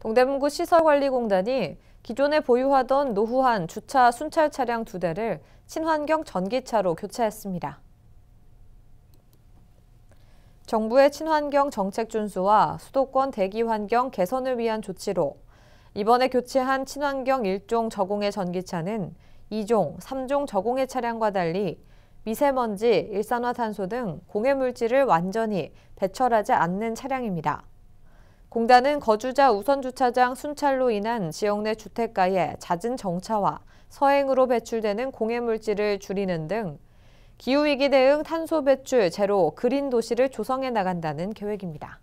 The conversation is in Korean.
동대문구 시설관리공단이 기존에 보유하던 노후한 주차 순찰 차량 두 대를 친환경 전기차로 교체했습니다. 정부의 친환경 정책 준수와 수도권 대기 환경 개선을 위한 조치로 이번에 교체한 친환경 1종 저공해 전기차는 2종, 3종 저공해 차량과 달리 미세먼지, 일산화탄소 등 공해 물질을 완전히 배출하지 않는 차량입니다. 공단은 거주자 우선 주차장 순찰로 인한 지역 내 주택가의 잦은 정차와 서행으로 배출되는 공해물질을 줄이는 등 기후위기 대응 탄소 배출 제로 그린 도시를 조성해 나간다는 계획입니다.